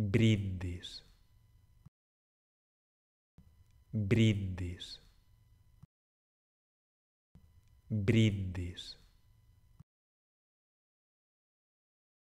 Breathe this. Breathe